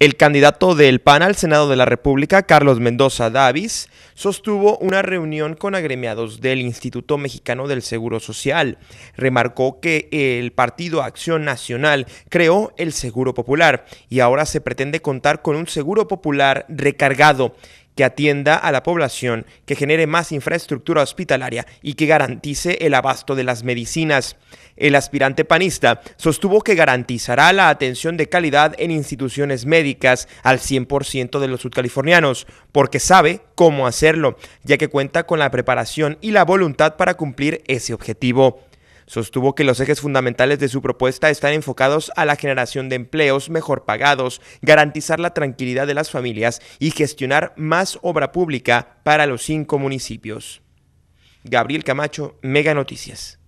El candidato del PAN al Senado de la República, Carlos Mendoza Davis, sostuvo una reunión con agremiados del Instituto Mexicano del Seguro Social. Remarcó que el Partido Acción Nacional creó el Seguro Popular y ahora se pretende contar con un Seguro Popular recargado que atienda a la población, que genere más infraestructura hospitalaria y que garantice el abasto de las medicinas. El aspirante panista sostuvo que garantizará la atención de calidad en instituciones médicas al 100% de los sudcalifornianos, porque sabe cómo hacerlo, ya que cuenta con la preparación y la voluntad para cumplir ese objetivo. Sostuvo que los ejes fundamentales de su propuesta están enfocados a la generación de empleos mejor pagados, garantizar la tranquilidad de las familias y gestionar más obra pública para los cinco municipios. Gabriel Camacho, Mega Noticias.